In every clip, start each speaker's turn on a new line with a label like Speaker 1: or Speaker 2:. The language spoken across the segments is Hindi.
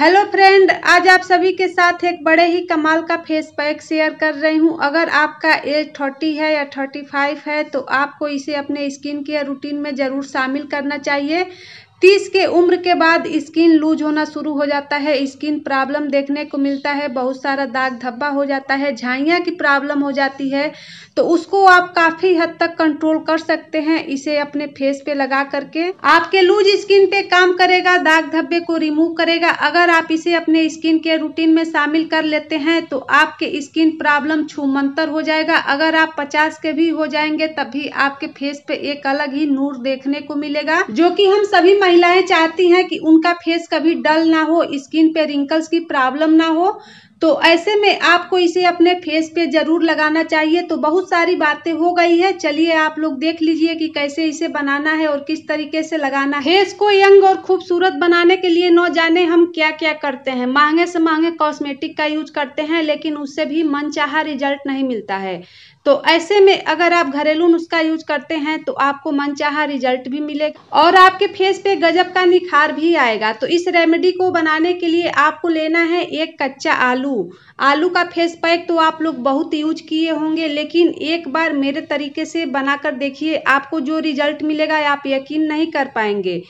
Speaker 1: हेलो फ्रेंड आज आप सभी के साथ एक बड़े ही कमाल का फेस पैक शेयर कर रही हूं अगर आपका एज 30 है या 35 है तो आपको इसे अपने स्किन केयर रूटीन में ज़रूर शामिल करना चाहिए तीस के उम्र के बाद स्किन लूज होना शुरू हो जाता है स्किन प्रॉब्लम देखने को मिलता है बहुत सारा दाग धब्बा हो जाता है झाइयाँ की प्रॉब्लम हो जाती है तो उसको आप काफ़ी हद तक कंट्रोल कर सकते हैं इसे अपने फेस पे लगा करके आपके लूज स्किन पे काम करेगा दाग धब्बे को रिमूव करेगा अगर आप इसे अपने स्किन के रूटीन में शामिल कर लेते हैं तो आपके स्किन प्रॉब्लम छूमंतर हो जाएगा अगर आप पचास के भी हो जाएंगे तभी आपके फेस पे एक अलग ही नूर देखने को मिलेगा जो कि हम सभी महिलाएं चाहती हैं कि उनका फेस कभी डल ना हो स्किन पे रिंकल्स की प्रॉब्लम ना हो तो ऐसे में आपको इसे अपने फेस पे ज़रूर लगाना चाहिए तो बहुत सारी बातें हो गई है चलिए आप लोग देख लीजिए कि कैसे इसे बनाना है और किस तरीके से लगाना है फेस को यंग और खूबसूरत बनाने के लिए न जाने हम क्या क्या करते हैं महंगे से महंगे कॉस्मेटिक का यूज करते हैं लेकिन उससे भी मन रिजल्ट नहीं मिलता है तो ऐसे में अगर आप घरेलू नुस्खा यूज करते हैं तो आपको मनचाहा रिजल्ट भी मिलेगा और आपके फेस पे गजब का निखार भी आएगा तो इस रेमेडी को बनाने के लिए आपको लेना है एक कच्चा आलू आलू आलू का फेस पैक तो आप लोग बहुत यूज किए होंगे लेकिन एक बार मेरे तरीके से बनाकर देखिए आपको जो रिजल्ट मिलेगा आप यकीन नहीं कर पाएंगे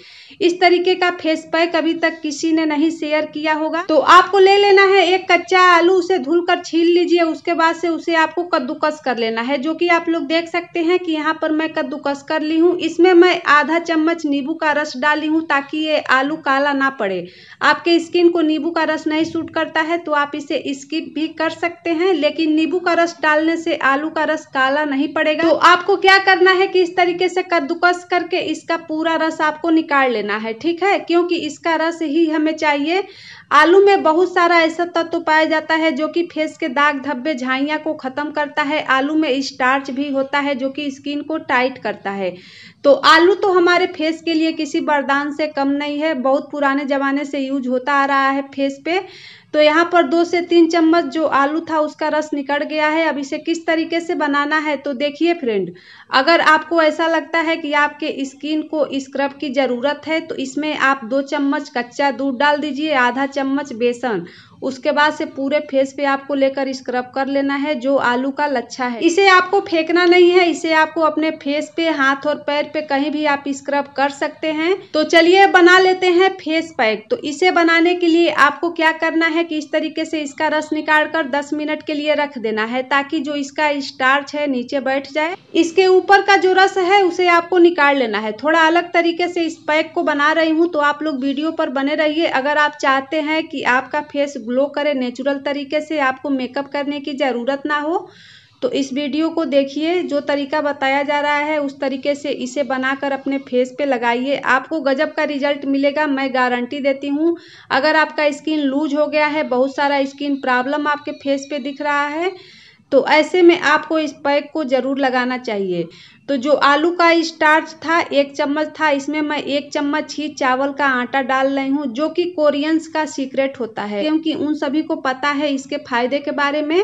Speaker 1: इस तरीके का फेस पैक अभी तक किसी ने नहीं शेयर किया होगा तो आपको ले लेना है एक कच्चा आलू उसे धुल कर छील लीजिए उसके बाद से उसे आपको कद्दूकस कर लेना है जो कि आप लोग देख सकते हैं कि यहाँ पर मैं कद्दूकस कर ली हूँ इसमें मैं आधा चम्मच नींबू का रस डाली हूँ ताकि ये आलू काला ना पड़े आपके स्किन को नींबू का रस नहीं सूट करता है तो आप इसे स्किप भी कर सकते हैं लेकिन नींबू का रस डालने से आलू का रस काला नहीं पड़ेगा तो आपको क्या करना है कि इस तरीके से कद्दूकस करके इसका पूरा रस आपको निकाल लेना लेना है ठीक है क्योंकि इसका रस ही हमें चाहिए आलू में बहुत सारा ऐसा तत्व पाया जाता है जो कि फेस के दाग धब्बे झाइयाँ को ख़त्म करता है आलू में स्टार्च भी होता है जो कि स्किन को टाइट करता है तो आलू तो हमारे फेस के लिए किसी वरदान से कम नहीं है बहुत पुराने ज़माने से यूज होता आ रहा है फेस पे तो यहाँ पर दो से तीन चम्मच जो आलू था उसका रस निकल गया है अब इसे किस तरीके से बनाना है तो देखिए फ्रेंड अगर आपको ऐसा लगता है कि आपके स्किन को स्क्रब की ज़रूरत है तो इसमें आप दो चम्मच कच्चा दूध डाल दीजिए आधा ચમચ બેસન उसके बाद से पूरे फेस पे आपको लेकर स्क्रब कर लेना है जो आलू का लच्छा है इसे आपको फेंकना नहीं है इसे आपको अपने फेस पे हाथ और पैर पे कहीं भी आप स्क्रब कर सकते हैं तो चलिए बना लेते हैं फेस पैक तो इसे बनाने के लिए आपको क्या करना है कि इस तरीके से इसका रस निकाल कर दस मिनट के लिए रख देना है ताकि जो इसका स्टार्च है नीचे बैठ जाए इसके ऊपर का जो रस है उसे आपको निकाल लेना है थोड़ा अलग तरीके से इस पैक को बना रही हूँ तो आप लोग वीडियो पर बने रहिए अगर आप चाहते हैं कि आपका फेस ग्लो करे नेचुरल तरीके से आपको मेकअप करने की ज़रूरत ना हो तो इस वीडियो को देखिए जो तरीका बताया जा रहा है उस तरीके से इसे बनाकर अपने फेस पे लगाइए आपको गजब का रिजल्ट मिलेगा मैं गारंटी देती हूँ अगर आपका स्किन लूज हो गया है बहुत सारा स्किन प्रॉब्लम आपके फेस पे दिख रहा है तो ऐसे में आपको इस पैक को ज़रूर लगाना चाहिए तो जो आलू का स्टार्च था एक चम्मच था इसमें मैं एक चम्मच ही चावल का आटा डाल रही हूँ जो कि कोरियंस का सीक्रेट होता है क्योंकि उन सभी को पता है इसके फायदे के बारे में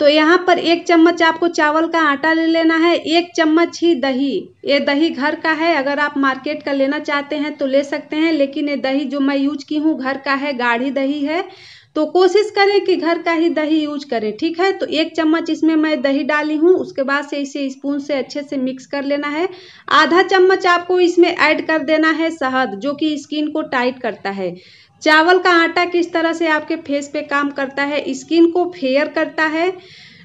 Speaker 1: तो यहाँ पर एक चम्मच आपको चावल का आटा ले लेना है एक चम्मच ही दही ये दही घर का है अगर आप मार्केट का लेना चाहते हैं तो ले सकते हैं लेकिन ये दही जो मैं यूज की हूँ घर का है गाढ़ी दही है तो कोशिश करें कि घर का ही दही यूज करें ठीक है तो एक चम्मच इसमें मैं दही डाली हूँ उसके बाद से इसे स्पून से अच्छे से मिक्स कर लेना है आधा चम्मच आपको इसमें ऐड कर देना है शहद जो कि स्किन को टाइट करता है चावल का आटा किस तरह से आपके फेस पे काम करता है स्किन को फेयर करता है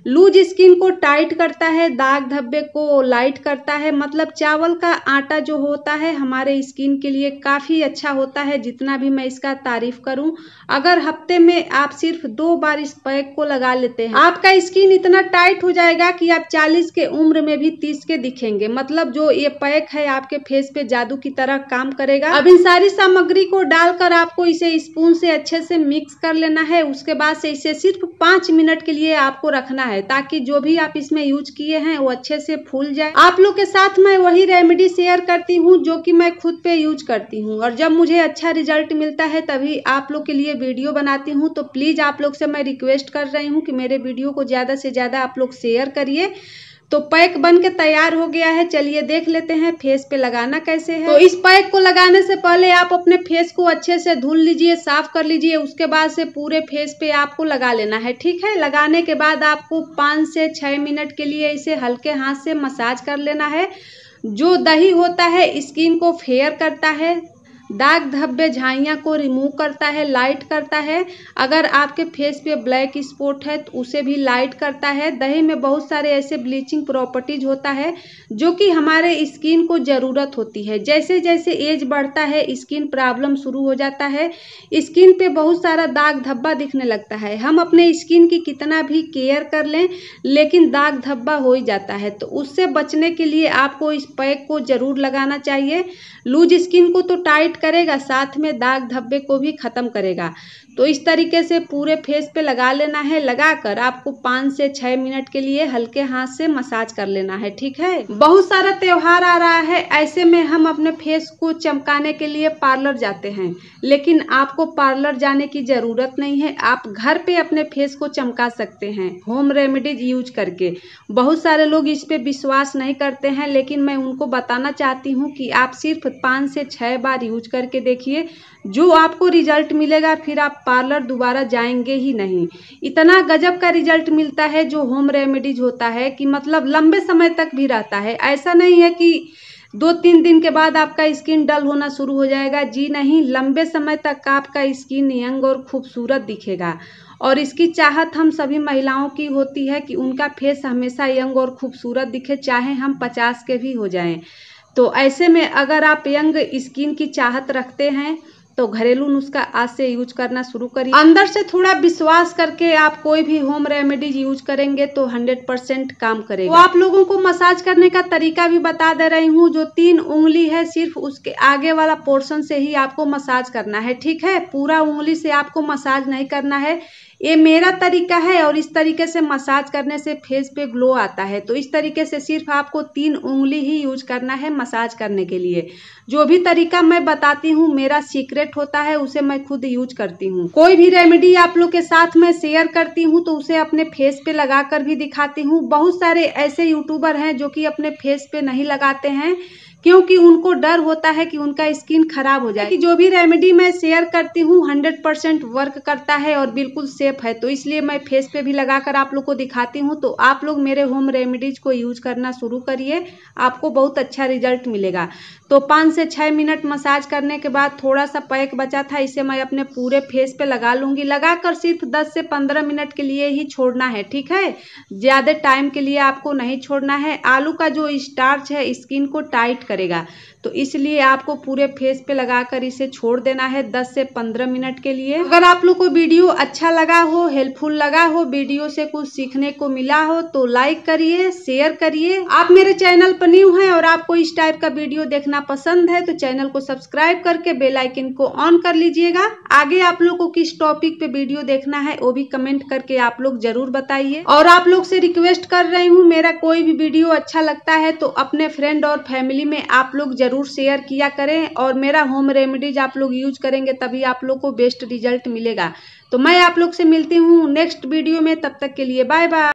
Speaker 1: लूज स्किन को टाइट करता है दाग धब्बे को लाइट करता है मतलब चावल का आटा जो होता है हमारे स्किन के लिए काफ़ी अच्छा होता है जितना भी मैं इसका तारीफ करूं अगर हफ्ते में आप सिर्फ दो बार इस पैक को लगा लेते हैं आपका स्किन इतना टाइट हो जाएगा कि आप 40 के उम्र में भी 30 के दिखेंगे मतलब जो ये पैक है आपके फेस पे जादू की तरह काम करेगा अब इन सारी सामग्री को डालकर आपको इसे स्पून से अच्छे से मिक्स कर लेना है उसके बाद से इसे सिर्फ पाँच मिनट के लिए आपको रखना है है ताकि जो भी आप इसमें यूज किए हैं वो अच्छे से फूल जाए आप लोग के साथ मैं वही रेमेडी शेयर करती हूँ जो कि मैं खुद पे यूज करती हूँ और जब मुझे अच्छा रिजल्ट मिलता है तभी आप लोग के लिए वीडियो बनाती हूँ तो प्लीज़ आप लोग से मैं रिक्वेस्ट कर रही हूँ कि मेरे वीडियो को ज़्यादा से ज़्यादा आप लोग शेयर करिए तो पैक बन के तैयार हो गया है चलिए देख लेते हैं फेस पे लगाना कैसे है तो इस पैक को लगाने से पहले आप अपने फेस को अच्छे से धुल लीजिए साफ कर लीजिए उसके बाद से पूरे फेस पे आपको लगा लेना है ठीक है लगाने के बाद आपको पाँच से छः मिनट के लिए इसे हल्के हाथ से मसाज कर लेना है जो दही होता है स्किन को फेयर करता है दाग धब्बे झाइयाँ को रिमूव करता है लाइट करता है अगर आपके फेस पे ब्लैक स्पॉट है तो उसे भी लाइट करता है दही में बहुत सारे ऐसे ब्लीचिंग प्रॉपर्टीज होता है जो कि हमारे स्किन को ज़रूरत होती है जैसे जैसे एज बढ़ता है स्किन प्रॉब्लम शुरू हो जाता है स्किन पे बहुत सारा दाग धब्बा दिखने लगता है हम अपने स्किन की कितना भी केयर कर लें लेकिन दाग धब्बा हो ही जाता है तो उससे बचने के लिए आपको इस पैक को ज़रूर लगाना चाहिए लूज स्किन को तो टाइट करेगा साथ में दाग धब्बे को भी ख़त्म करेगा तो इस तरीके से पूरे फेस पे लगा लेना है लगाकर आपको पाँच से छः मिनट के लिए हल्के हाथ से मसाज कर लेना है ठीक है बहुत सारा त्योहार आ रहा है ऐसे में हम अपने फेस को चमकाने के लिए पार्लर जाते हैं लेकिन आपको पार्लर जाने की जरूरत नहीं है आप घर पे अपने फेस को चमका सकते हैं होम रेमेडीज यूज करके बहुत सारे लोग इस पर विश्वास नहीं करते हैं लेकिन मैं उनको बताना चाहती हूँ कि आप सिर्फ पाँच से छः बार यूज करके देखिए जो आपको रिजल्ट मिलेगा फिर आप पार्लर दोबारा जाएंगे ही नहीं इतना गजब का रिजल्ट मिलता है जो होम रेमेडीज होता है कि मतलब लंबे समय तक भी रहता है ऐसा नहीं है कि दो तीन दिन के बाद आपका स्किन डल होना शुरू हो जाएगा जी नहीं लंबे समय तक आपका स्किन यंग और खूबसूरत दिखेगा और इसकी चाहत हम सभी महिलाओं की होती है कि उनका फेस हमेशा यंग और खूबसूरत दिखे चाहे हम पचास के भी हो जाएं तो ऐसे में अगर आप यंग स्किन की चाहत रखते हैं तो घरेलू नुस्खा आज से यूज करना शुरू करिए अंदर से थोड़ा विश्वास करके आप कोई भी होम रेमेडीज यूज करेंगे तो 100 परसेंट काम करेगा तो आप लोगों को मसाज करने का तरीका भी बता दे रही हूँ जो तीन उंगली है सिर्फ उसके आगे वाला पोर्शन से ही आपको मसाज करना है ठीक है पूरा उंगली से आपको मसाज नहीं करना है ये मेरा तरीका है और इस तरीके से मसाज करने से फेस पे ग्लो आता है तो इस तरीके से सिर्फ आपको तीन उंगली ही यूज करना है मसाज करने के लिए जो भी तरीका मैं बताती हूँ मेरा सीक्रेट होता है उसे मैं खुद यूज करती हूँ कोई भी रेमेडी आप लोग के साथ मैं शेयर करती हूँ तो उसे अपने फेस पे लगा कर भी दिखाती हूँ बहुत सारे ऐसे यूट्यूबर हैं जो कि अपने फेस पे नहीं लगाते हैं क्योंकि उनको डर होता है कि उनका स्किन खराब हो जाए कि जो भी रेमेडी मैं शेयर करती हूँ 100 परसेंट वर्क करता है और बिल्कुल सेफ है तो इसलिए मैं फेस पे भी लगाकर आप लोग को दिखाती हूँ तो आप लोग मेरे होम रेमेडीज को यूज करना शुरू करिए आपको बहुत अच्छा रिजल्ट मिलेगा तो पाँच से छः मिनट मसाज करने के बाद थोड़ा सा पैक बचा था इसे मैं अपने पूरे फेस पे लगा लूँगी लगाकर सिर्फ दस से पंद्रह मिनट के लिए ही छोड़ना है ठीक है ज़्यादा टाइम के लिए आपको नहीं छोड़ना है आलू का जो स्टार्च है स्किन को टाइट करेगा तो इसलिए आपको पूरे फेस पे लगाकर इसे छोड़ देना है 10 से 15 मिनट के लिए अगर आप लोग को वीडियो अच्छा लगा हो हेल्पफुल लगा हो वीडियो से कुछ सीखने को मिला हो तो लाइक करिए शेयर करिए आप मेरे चैनल पर न्यू हैं और आपको इस टाइप का वीडियो देखना पसंद है तो चैनल को सब्सक्राइब करके बेलाइकिन को ऑन कर लीजिएगा आगे आप लोग को किस टॉपिक पे वीडियो देखना है वो भी कमेंट करके आप लोग जरूर बताइए और आप लोग से रिक्वेस्ट कर रही हूँ मेरा कोई भी वीडियो अच्छा लगता है तो अपने फ्रेंड और फैमिली में आप लोग ज़रूर शेयर किया करें और मेरा होम रेमेडीज आप लोग यूज करेंगे तभी आप लोग को बेस्ट रिजल्ट मिलेगा तो मैं आप लोग से मिलती हूँ नेक्स्ट वीडियो में तब तक के लिए बाय बाय